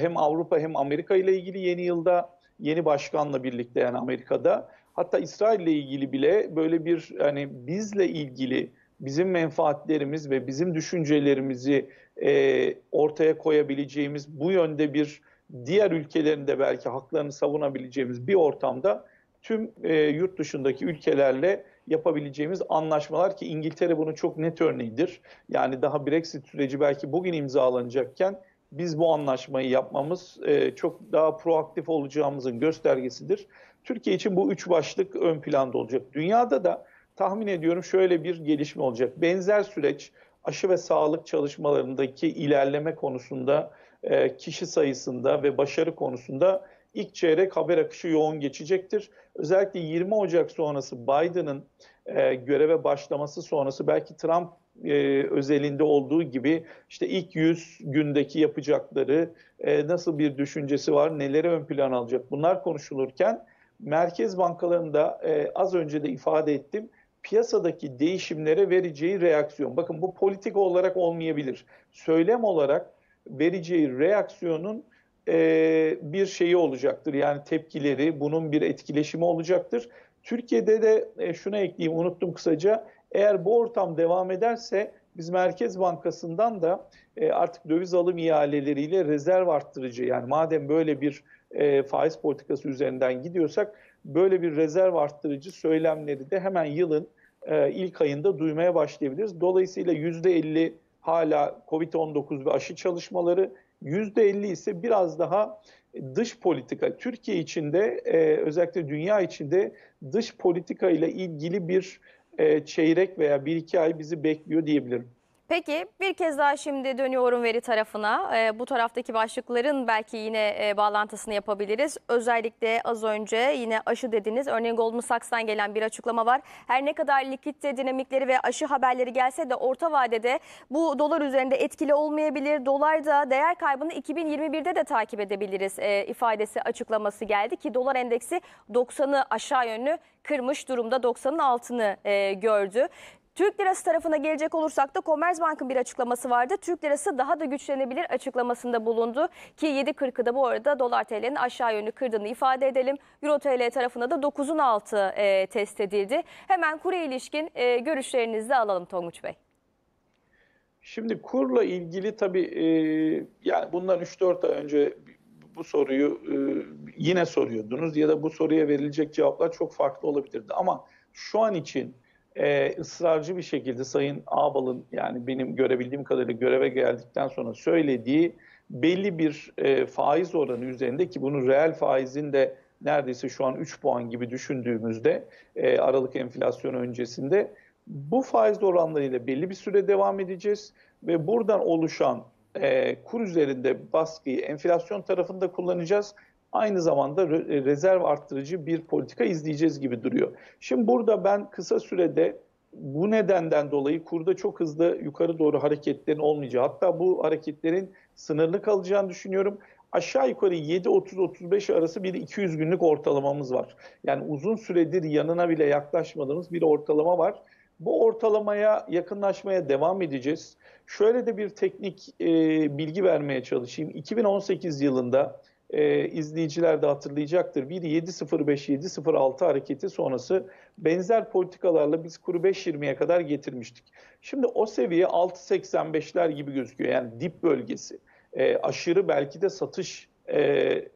hem Avrupa hem Amerika ile ilgili yeni yılda yeni başkanla birlikte yani Amerika'da Hatta İsrail ile ilgili bile böyle bir hani bizle ilgili bizim menfaatlerimiz ve bizim düşüncelerimizi e, ortaya koyabileceğimiz bu yönde bir diğer ülkelerin belki haklarını savunabileceğimiz bir ortamda tüm e, yurt dışındaki ülkelerle yapabileceğimiz anlaşmalar ki İngiltere bunu çok net örneğidir. Yani daha Brexit süreci belki bugün imzalanacakken biz bu anlaşmayı yapmamız e, çok daha proaktif olacağımızın göstergesidir. Türkiye için bu üç başlık ön planda olacak. Dünyada da tahmin ediyorum şöyle bir gelişme olacak. Benzer süreç aşı ve sağlık çalışmalarındaki ilerleme konusunda, e, kişi sayısında ve başarı konusunda ilk çeyrek haber akışı yoğun geçecektir. Özellikle 20 Ocak sonrası Biden'ın e, göreve başlaması sonrası belki Trump e, özelinde olduğu gibi işte ilk 100 gündeki yapacakları nasıl bir düşüncesi var, neleri ön plan alacak bunlar konuşulurken merkez bankalarında e, az önce de ifade ettim piyasadaki değişimlere vereceği reaksiyon. Bakın bu politik olarak olmayabilir. Söylem olarak vereceği reaksiyonun e, bir şeyi olacaktır. Yani tepkileri, bunun bir etkileşimi olacaktır. Türkiye'de de e, şuna ekleyeyim, unuttum kısaca. Eğer bu ortam devam ederse biz Merkez Bankası'ndan da e, artık döviz alım ihaleleriyle rezerv arttırıcı yani madem böyle bir e, faiz politikası üzerinden gidiyorsak böyle bir rezerv arttırıcı söylemleri de hemen yılın e, ilk ayında duymaya başlayabiliriz. Dolayısıyla %50 hala COVID-19 ve aşı çalışmaları, %50 ise biraz daha dış politika, Türkiye içinde e, özellikle dünya içinde dış politika ile ilgili bir e, çeyrek veya bir iki ay bizi bekliyor diyebilirim. Peki bir kez daha şimdi dönüyorum veri tarafına. E, bu taraftaki başlıkların belki yine e, bağlantısını yapabiliriz. Özellikle az önce yine aşı dediniz. Örneğin Goldman Sachs'tan gelen bir açıklama var. Her ne kadar likidite dinamikleri ve aşı haberleri gelse de orta vadede bu dolar üzerinde etkili olmayabilir. Dolar da değer kaybını 2021'de de takip edebiliriz e, ifadesi açıklaması geldi ki dolar endeksi 90'ı aşağı yönlü kırmış durumda 90'ın altını e, gördü. Türk lirası tarafına gelecek olursak da Commerzbank'ın bir açıklaması vardı. Türk lirası daha da güçlenebilir açıklamasında bulundu ki 7.40'ı da bu arada dolar TL'nin aşağı yönlü kırdığını ifade edelim. Euro TL tarafına da 9'un altı e, test edildi. Hemen kuru ilişkin e, görüşlerinizi de alalım Tonguç Bey. Şimdi kurla ilgili tabii e, yani bundan 3-4 ay önce bu soruyu e, yine soruyordunuz ya da bu soruya verilecek cevaplar çok farklı olabilirdi. Ama şu an için e, ısrarcı bir şekilde Sayın Ağbal'ın yani benim görebildiğim kadarıyla göreve geldikten sonra söylediği belli bir e, faiz oranı üzerinde ki bunun reel faizin de neredeyse şu an 3 puan gibi düşündüğümüzde e, Aralık enflasyonu öncesinde bu faiz oranlarıyla belli bir süre devam edeceğiz ve buradan oluşan e, kur üzerinde baskıyı enflasyon tarafında kullanacağız aynı zamanda e, rezerv arttırıcı bir politika izleyeceğiz gibi duruyor. Şimdi burada ben kısa sürede bu nedenden dolayı kurda çok hızlı yukarı doğru hareketlerin olmayacağı hatta bu hareketlerin sınırlı kalacağını düşünüyorum. Aşağı yukarı 7.30-35 arası bir 200 günlük ortalamamız var. Yani uzun süredir yanına bile yaklaşmadığımız bir ortalama var. Bu ortalamaya yakınlaşmaya devam edeceğiz. Şöyle de bir teknik e, bilgi vermeye çalışayım. 2018 yılında e, izleyiciler de hatırlayacaktır. Bir 7.05-7.06 hareketi sonrası benzer politikalarla biz kuru 5.20'ye kadar getirmiştik. Şimdi o seviye 6.85'ler gibi gözüküyor. Yani dip bölgesi. E, aşırı belki de satış e,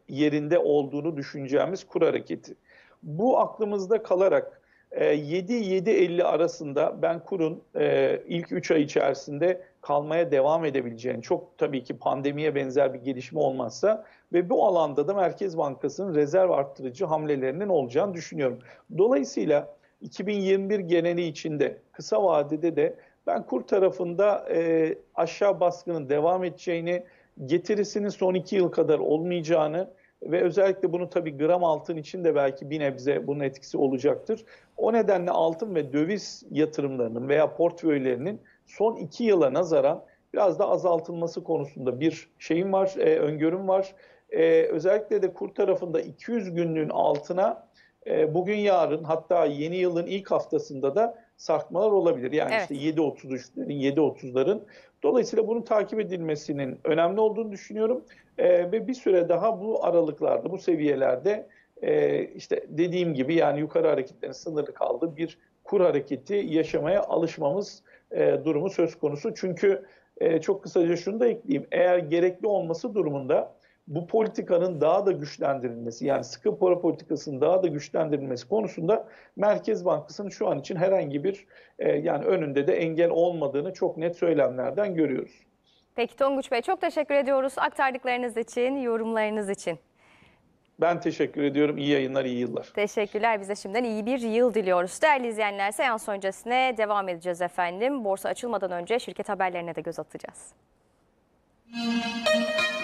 yerinde olduğunu düşüneceğimiz kur hareketi. Bu aklımızda kalarak 7-7.50 e, arasında ben kurun e, ilk 3 ay içerisinde kalmaya devam edebileceğini çok tabii ki pandemiye benzer bir gelişme olmazsa ve bu alanda da Merkez Bankası'nın rezerv arttırıcı hamlelerinin olacağını düşünüyorum. Dolayısıyla 2021 geneli içinde kısa vadede de ben kur tarafında e, aşağı baskının devam edeceğini, getirisinin son iki yıl kadar olmayacağını ve özellikle bunu tabii gram altın için de belki bir nebze bunun etkisi olacaktır. O nedenle altın ve döviz yatırımlarının veya portföylerinin son iki yıla nazaran biraz da azaltılması konusunda bir şeyim var, e, öngörüm var. E, özellikle de kur tarafında 200 günlüğün altına e, bugün yarın hatta yeni yılın ilk haftasında da sarkmalar olabilir. Yani evet. işte 7.33'lerin, 7.30'ların. Dolayısıyla bunun takip edilmesinin önemli olduğunu düşünüyorum. E, ve bir süre daha bu aralıklarda, bu seviyelerde e, işte dediğim gibi yani yukarı hareketlerin sınırlı kaldığı bir kur hareketi yaşamaya alışmamız gerekiyor e, durumu söz konusu. Çünkü e, çok kısaca şunu da ekleyeyim. Eğer gerekli olması durumunda bu politikanın daha da güçlendirilmesi yani sıkı para politikasının daha da güçlendirilmesi konusunda Merkez Bankası'nın şu an için herhangi bir e, yani önünde de engel olmadığını çok net söylemlerden görüyoruz. Peki Tonguç Bey çok teşekkür ediyoruz aktardıklarınız için, yorumlarınız için. Ben teşekkür ediyorum. İyi yayınlar, iyi yıllar. Teşekkürler. Bize şimdiden iyi bir yıl diliyoruz. Değerli izleyenler seans öncesine devam edeceğiz efendim. Borsa açılmadan önce şirket haberlerine de göz atacağız. Müzik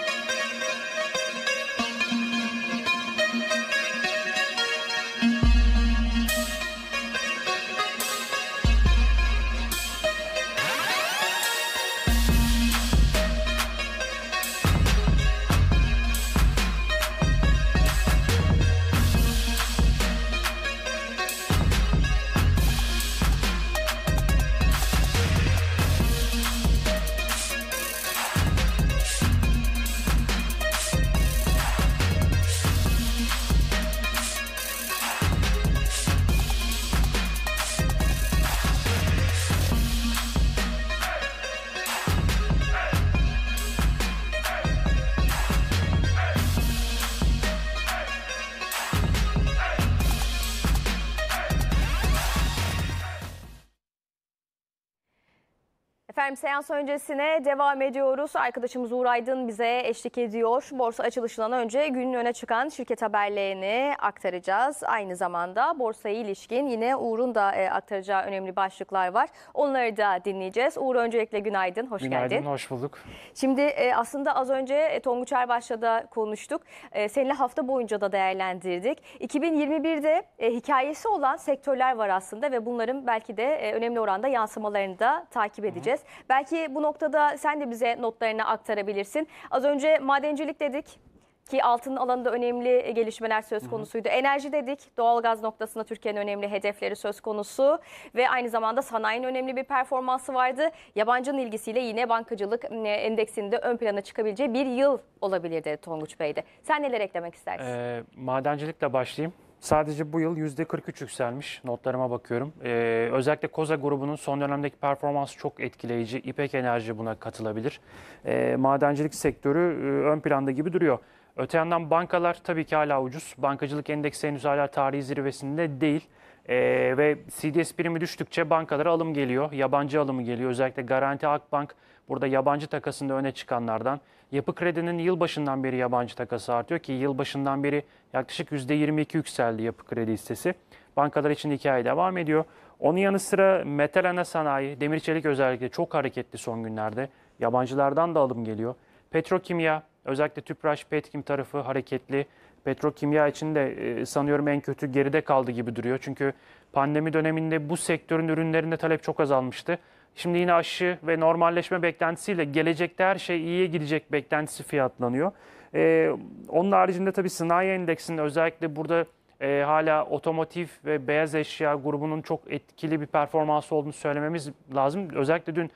Efendim seans öncesine devam ediyoruz. Arkadaşımız Uğur Aydın bize eşlik ediyor. Borsa açılışından önce günün öne çıkan şirket haberlerini aktaracağız. Aynı zamanda borsaya ilişkin yine Uğur'un da e, aktaracağı önemli başlıklar var. Onları da dinleyeceğiz. Uğur öncelikle günaydın, hoş günaydın, geldin. Günaydın, hoş bulduk. Şimdi e, aslında az önce e, Tonguç Erbaş'la konuştuk. Seninle hafta boyunca da değerlendirdik. 2021'de hikayesi olan sektörler var aslında ve bunların belki de önemli oranda yansımalarını da takip edeceğiz. Hı hı. Belki bu noktada sen de bize notlarını aktarabilirsin. Az önce madencilik dedik ki altın alanında önemli gelişmeler söz konusuydu. Enerji dedik, doğalgaz noktasında Türkiye'nin önemli hedefleri söz konusu ve aynı zamanda sanayinin önemli bir performansı vardı. Yabancının ilgisiyle yine bankacılık e, endeksinde ön plana çıkabileceği bir yıl olabilirdi Tonguç Bey'de. Sen neler eklemek istersin? E, madencilikle başlayayım. Sadece bu yıl %43 yükselmiş notlarıma bakıyorum. Ee, özellikle Koza grubunun son dönemdeki performansı çok etkileyici. İpek Enerji buna katılabilir. Ee, madencilik sektörü e, ön planda gibi duruyor. Öte yandan bankalar tabii ki hala ucuz. Bankacılık endeksi henüz hala tarihi zirvesinde değil. Ee, ve CDS primi düştükçe bankalara alım geliyor. Yabancı alımı geliyor. Özellikle Garanti Akbank burada yabancı takasında öne çıkanlardan. Yapı kredinin yılbaşından beri yabancı takası artıyor ki yılbaşından beri yaklaşık %22 yükseldi yapı kredi listesi Bankalar için hikaye devam ediyor. Onun yanı sıra metal ana sanayi, demir çelik özellikle çok hareketli son günlerde. Yabancılardan da alım geliyor. Petrokimya, özellikle tüpraş, petkim tarafı hareketli. Petrokimya için de e, sanıyorum en kötü geride kaldı gibi duruyor. Çünkü pandemi döneminde bu sektörün ürünlerinde talep çok azalmıştı. Şimdi yine aşı ve normalleşme beklentisiyle gelecekte her şey iyiye gidecek beklentisi fiyatlanıyor. Ee, onun haricinde tabii sanayi endeksinin özellikle burada e, hala otomotiv ve beyaz eşya grubunun çok etkili bir performansı olduğunu söylememiz lazım. Özellikle dün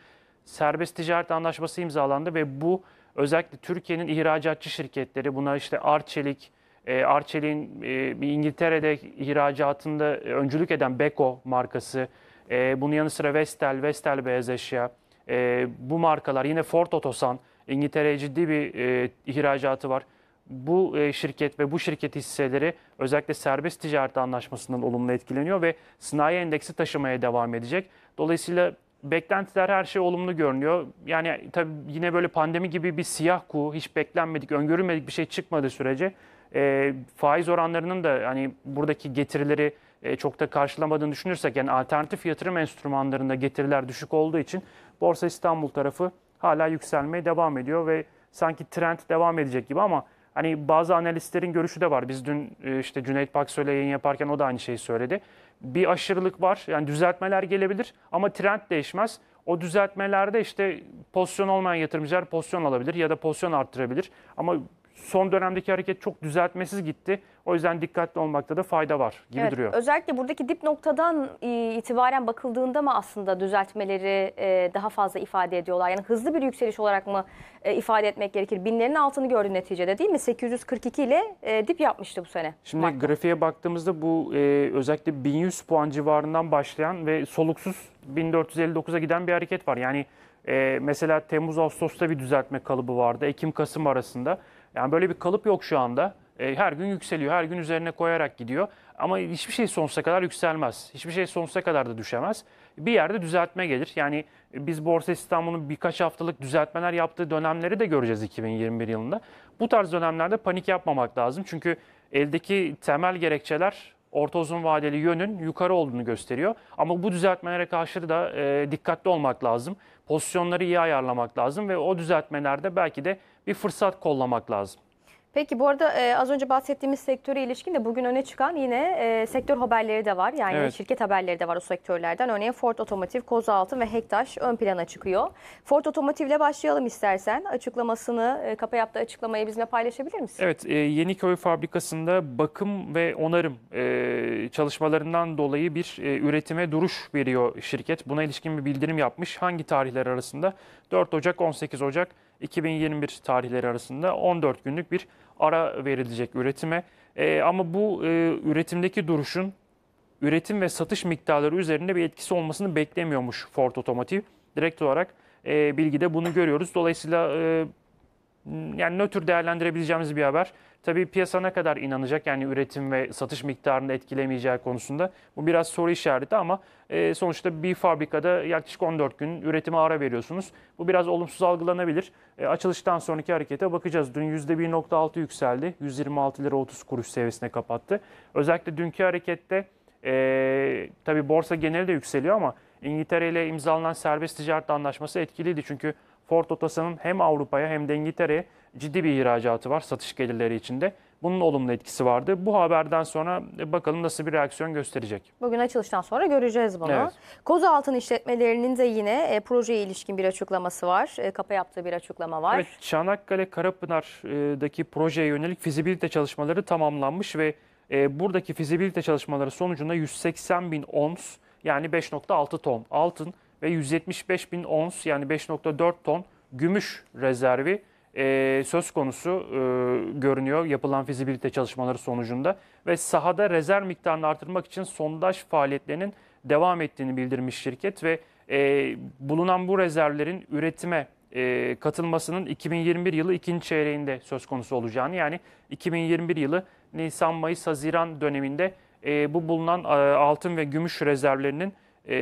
serbest ticaret anlaşması imzalandı ve bu özellikle Türkiye'nin ihracatçı şirketleri buna işte Arçelik, e, Arçelik'in e, İngiltere'de ihracatında e, öncülük eden Beko markası, e, bunun yanı sıra Vestel, Vestel beyaz eşya, e, bu markalar yine Ford Otosan, İngiltere'ye ciddi bir e, ihracatı var. Bu e, şirket ve bu şirket hisseleri özellikle serbest ticaret anlaşmasından olumlu etkileniyor ve sınai endeksi taşımaya devam edecek. Dolayısıyla beklentiler her şey olumlu görünüyor. Yani tabii yine böyle pandemi gibi bir siyah kuğu, hiç beklenmedik, öngörülmedik bir şey çıkmadığı sürece e, faiz oranlarının da hani buradaki getirileri e, çok da karşılamadığını düşünürsek yani alternatif yatırım enstrümanlarında getiriler düşük olduğu için Borsa İstanbul tarafı hala yükselmeye devam ediyor ve sanki trend devam edecek gibi ama hani bazı analistlerin görüşü de var. Biz dün e, işte Cüneyt Paksoy'la yayın yaparken o da aynı şeyi söyledi. Bir aşırılık var. Yani düzeltmeler gelebilir ama trend değişmez. O düzeltmelerde işte pozisyon olmayan yatırımcılar pozisyon alabilir ya da pozisyon arttırabilir. Ama son dönemdeki hareket çok düzeltmesiz gitti. O yüzden dikkatli olmakta da fayda var gibi evet, duruyor. Özellikle buradaki dip noktadan e, itibaren bakıldığında mı aslında düzeltmeleri e, daha fazla ifade ediyorlar? Yani hızlı bir yükseliş olarak mı e, ifade etmek gerekir? Binlerin altını gördü neticede değil mi? 842 ile dip yapmıştı bu sene. Şimdi Mark'ta. grafiğe baktığımızda bu özellikle 1100 puan civarından başlayan ve soluksuz 1459'a giden bir hareket var. Yani mesela Temmuz-Ağustos'ta bir düzeltme kalıbı vardı. Ekim-Kasım arasında. Yani böyle bir kalıp yok şu anda. E, her gün yükseliyor, her gün üzerine koyarak gidiyor. Ama hiçbir şey sonsuza kadar yükselmez. Hiçbir şey sonsuza kadar da düşemez. Bir yerde düzeltme gelir. Yani biz Borsa İstanbul'un birkaç haftalık düzeltmeler yaptığı dönemleri de göreceğiz 2021 yılında. Bu tarz dönemlerde panik yapmamak lazım. Çünkü eldeki temel gerekçeler orta uzun vadeli yönün yukarı olduğunu gösteriyor. Ama bu düzeltmelere karşı da e, dikkatli olmak lazım. Pozisyonları iyi ayarlamak lazım ve o düzeltmelerde belki de bir fırsat kollamak lazım. Peki bu arada e, az önce bahsettiğimiz sektöre ilişkin de bugün öne çıkan yine e, sektör haberleri de var. Yani evet. şirket haberleri de var o sektörlerden. Örneğin Ford Otomotiv, Altın ve Hektaş ön plana çıkıyor. Ford Otomotivle başlayalım istersen. Açıklamasını, e, KAPA yaptığı açıklamayı bizimle paylaşabilir misin? Evet, e, Yeniköy fabrikasında bakım ve onarım e, çalışmalarından dolayı bir e, üretime duruş veriyor şirket. Buna ilişkin bir bildirim yapmış. Hangi tarihler arasında? 4 Ocak, 18 Ocak 2021 tarihleri arasında 14 günlük bir ara verilecek üretime. E, ama bu e, üretimdeki duruşun üretim ve satış miktarları üzerinde bir etkisi olmasını beklemiyormuş Ford Otomotiv. Direkt olarak e, bilgide bunu görüyoruz. Dolayısıyla e, Hmm, yani nötr değerlendirebileceğimiz bir haber. Tabii piyasa ne kadar inanacak yani üretim ve satış miktarını etkilemeyeceği konusunda bu biraz soru işareti ama e, sonuçta bir fabrikada yaklaşık 14 gün üretime ara veriyorsunuz. Bu biraz olumsuz algılanabilir. E, açılıştan sonraki harekete bakacağız. Dün %1.6 yükseldi. 126 lira 30 kuruş seviyesine kapattı. Özellikle dünkü harekette e, tabii borsa geneli de yükseliyor ama İngiltere ile imzalanan serbest ticaret anlaşması etkiliydi. Çünkü Ford Otosan'ın hem Avrupa'ya hem de İngiltere'ye ciddi bir ihracatı var satış gelirleri içinde. Bunun olumlu etkisi vardı. Bu haberden sonra e, bakalım nasıl bir reaksiyon gösterecek. Bugün açılıştan sonra göreceğiz bunu. Evet. Koza Altın işletmelerinin de yine e, projeye ilişkin bir açıklaması var. E, kapa yaptığı bir açıklama var. Evet, Çanakkale Karapınar'daki e, projeye yönelik fizibilite çalışmaları tamamlanmış ve e, buradaki fizibilite çalışmaları sonucunda 180 bin ons yani 5.6 ton altın ve 175 bin ons yani 5.4 ton gümüş rezervi e, söz konusu e, görünüyor yapılan fizibilite çalışmaları sonucunda. Ve sahada rezerv miktarını artırmak için sondaj faaliyetlerinin devam ettiğini bildirmiş şirket ve e, bulunan bu rezervlerin üretime e, katılmasının 2021 yılı ikinci çeyreğinde söz konusu olacağını yani 2021 yılı Nisan, Mayıs, Haziran döneminde e, bu bulunan e, altın ve gümüş rezervlerinin e,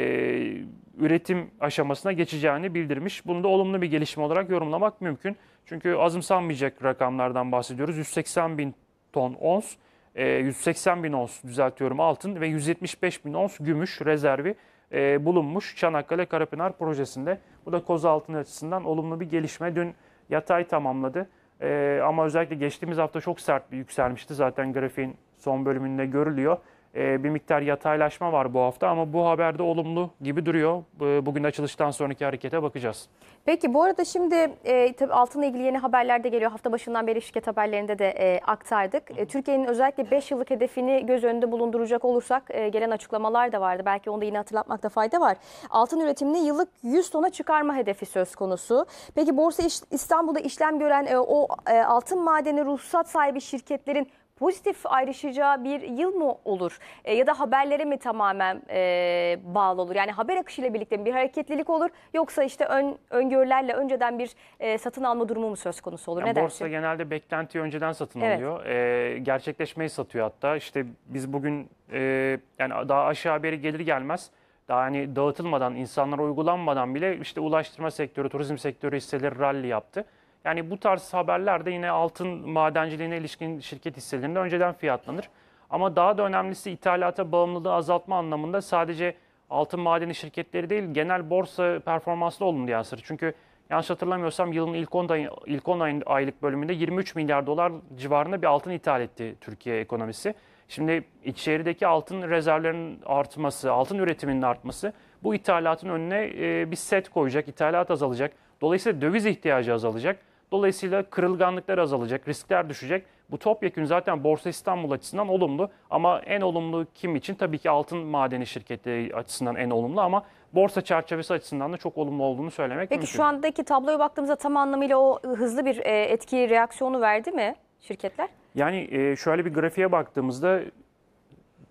üretim aşamasına geçeceğini bildirmiş. Bunu da olumlu bir gelişme olarak yorumlamak mümkün. Çünkü azımsanmayacak rakamlardan bahsediyoruz. 180 bin ton ons, 180 e, bin ons düzeltiyorum altın ve 175 bin ons gümüş rezervi e, bulunmuş Çanakkale Karapınar projesinde. Bu da koz altın açısından olumlu bir gelişme. Dün yatay tamamladı. E, ama özellikle geçtiğimiz hafta çok sert bir yükselmişti. Zaten grafiğin son bölümünde görülüyor. E, bir miktar yataylaşma var bu hafta ama bu haberde olumlu gibi duruyor. Bugün açılıştan sonraki harekete bakacağız. Peki bu arada şimdi e, tabii altınla ilgili yeni haberler de geliyor. Hafta başından beri şirket haberlerinde de e, aktardık. E, Türkiye'nin özellikle 5 yıllık hedefini göz önünde bulunduracak olursak e, gelen açıklamalar da vardı. Belki onu da yine hatırlatmakta fayda var. Altın üretimini yıllık 100 tona çıkarma hedefi söz konusu. Peki Borsa İstanbul'da işlem gören e, o e, altın madeni ruhsat sahibi şirketlerin pozitif ayrışacağı bir yıl mı olur? E, ya da haberlere mi tamamen e, bağlı olur? Yani haber akışıyla birlikte mi bir hareketlilik olur? Yoksa işte ön öngörülerle önceden bir e, satın alma durumu mu söz konusu olur? Yani ne borsa dersin? genelde beklentiyi önceden satın evet. alıyor. E, gerçekleşmeyi satıyor hatta. İşte biz bugün e, yani daha aşağı haberi gelir gelmez daha hani dağıtılmadan, insanlara uygulanmadan bile işte ulaştırma sektörü, turizm sektörü hisseleri rally yaptı. Yani bu tarz haberler de yine altın madenciliğine ilişkin şirket hisselerinde önceden fiyatlanır. Ama daha da önemlisi ithalata bağımlılığı azaltma anlamında sadece altın madeni şirketleri değil genel borsa performanslı olun diye yansır. Çünkü yanlış hatırlamıyorsam yılın ilk 10, ay, ilk 10 aylık bölümünde 23 milyar dolar civarında bir altın ithal etti Türkiye ekonomisi. Şimdi içerideki altın rezervlerinin artması, altın üretiminin artması bu ithalatın önüne e, bir set koyacak, ithalat azalacak. Dolayısıyla döviz ihtiyacı azalacak. Dolayısıyla kırılganlıklar azalacak, riskler düşecek. Bu topyekün zaten Borsa İstanbul açısından olumlu ama en olumlu kim için? Tabii ki altın madeni şirketleri açısından en olumlu ama borsa çerçevesi açısından da çok olumlu olduğunu söylemek Peki, mümkün. Peki şu andaki tabloya baktığımızda tam anlamıyla o hızlı bir e, etki reaksiyonu verdi mi şirketler? Yani e, şöyle bir grafiğe baktığımızda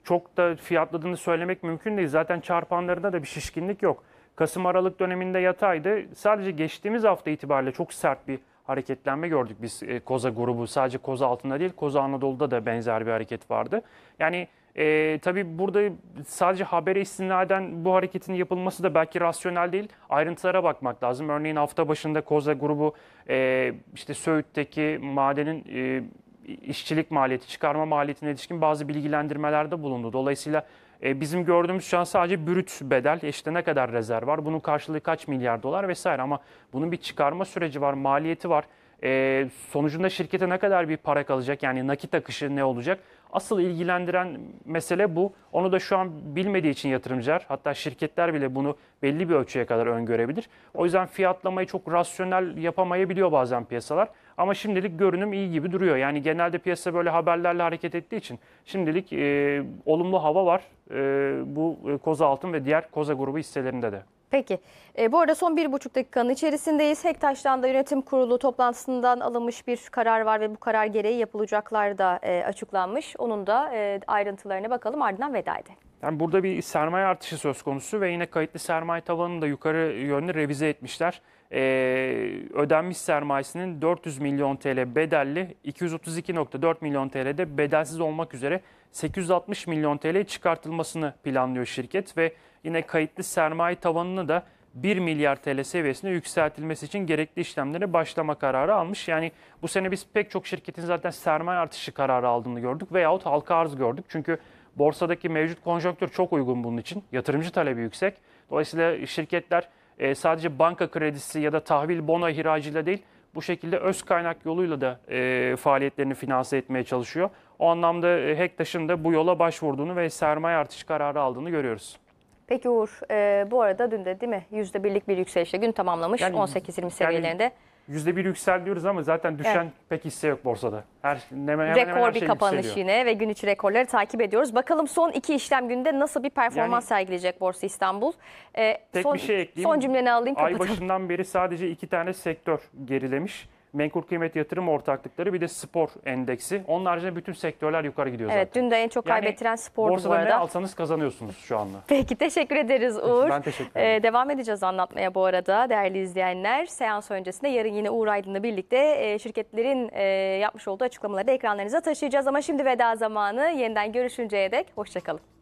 çok da fiyatladığını söylemek mümkün değil. Zaten çarpanlarında da bir şişkinlik yok. Kasım Aralık döneminde yataydı. Sadece geçtiğimiz hafta itibariyle çok sert bir hareketlenme gördük biz e, Koza grubu. Sadece Koza altında değil, Koza Anadolu'da da benzer bir hareket vardı. Yani e, tabii burada sadece habere istinaden bu hareketin yapılması da belki rasyonel değil. Ayrıntılara bakmak lazım. Örneğin hafta başında Koza grubu e, işte Söğüt'teki madenin... E, işçilik maliyeti, çıkarma maliyetine ilişkin bazı bilgilendirmelerde bulundu. Dolayısıyla e, bizim gördüğümüz şu an sadece brüt bedel işte ne kadar rezerv var, bunun karşılığı kaç milyar dolar vesaire ama bunun bir çıkarma süreci var, maliyeti var. E, sonucunda şirkete ne kadar bir para kalacak yani nakit akışı ne olacak? Asıl ilgilendiren mesele bu. Onu da şu an bilmediği için yatırımcılar, hatta şirketler bile bunu belli bir ölçüye kadar öngörebilir. O yüzden fiyatlamayı çok rasyonel yapamayabiliyor bazen piyasalar. Ama şimdilik görünüm iyi gibi duruyor. Yani genelde piyasa böyle haberlerle hareket ettiği için şimdilik e, olumlu hava var. E, bu e, Koza Altın ve diğer Koza grubu hisselerinde de. Peki. E, bu arada son bir buçuk dakikanın içerisindeyiz. Hektaş'tan da yönetim kurulu toplantısından alınmış bir karar var ve bu karar gereği yapılacaklar da e, açıklanmış. Onun da e, ayrıntılarına bakalım ardından veda edelim. Yani burada bir sermaye artışı söz konusu ve yine kayıtlı sermaye tavanını da yukarı yönlü revize etmişler e, ödenmiş sermayesinin 400 milyon TL bedelli, 232.4 milyon TL'de bedelsiz olmak üzere 860 milyon TL çıkartılmasını planlıyor şirket ve yine kayıtlı sermaye tavanını da 1 milyar TL seviyesine yükseltilmesi için gerekli işlemlere başlama kararı almış. Yani bu sene biz pek çok şirketin zaten sermaye artışı kararı aldığını gördük veyahut halka arz gördük. Çünkü borsadaki mevcut konjonktür çok uygun bunun için. Yatırımcı talebi yüksek. Dolayısıyla şirketler e, sadece banka kredisi ya da tahvil bono ihracıyla değil bu şekilde öz kaynak yoluyla da e, faaliyetlerini finanse etmeye çalışıyor. O anlamda e, Hektaş'ın da bu yola başvurduğunu ve sermaye artış kararı aldığını görüyoruz. Peki Uğur, e, bu arada dün de değil mi %1'lik bir yükselişle gün tamamlamış yani, 18-20 seviyelerinde. Yani, Yüzde bir yüksel diyoruz ama zaten düşen evet. pek hisse yok borsada. Her, şey- hemen, Rekor hemen her bir şey kapanış yükseliyor. yine ve gün içi rekorları takip ediyoruz. Bakalım son iki işlem günde nasıl bir performans yani, sergileyecek Borsa İstanbul? Ee, tek son, bir şey ekleyeyim. Son cümleni alayım. Kapatalım. Ay başından beri sadece iki tane sektör gerilemiş menkul kıymet yatırım ortaklıkları bir de spor endeksi. Onun haricinde bütün sektörler yukarı gidiyor evet, zaten. Evet dün de en çok yani kaybettiren spordu borsada bu arada. Borsada ne alsanız kazanıyorsunuz şu anda. Peki teşekkür ederiz Uğur. Ben teşekkür ee, ederim. Ee, devam edeceğiz anlatmaya bu arada değerli izleyenler. Seans öncesinde yarın yine Uğur Aydın'la birlikte e, şirketlerin e, yapmış olduğu açıklamaları da ekranlarınıza taşıyacağız. Ama şimdi veda zamanı yeniden görüşünceye dek hoşçakalın.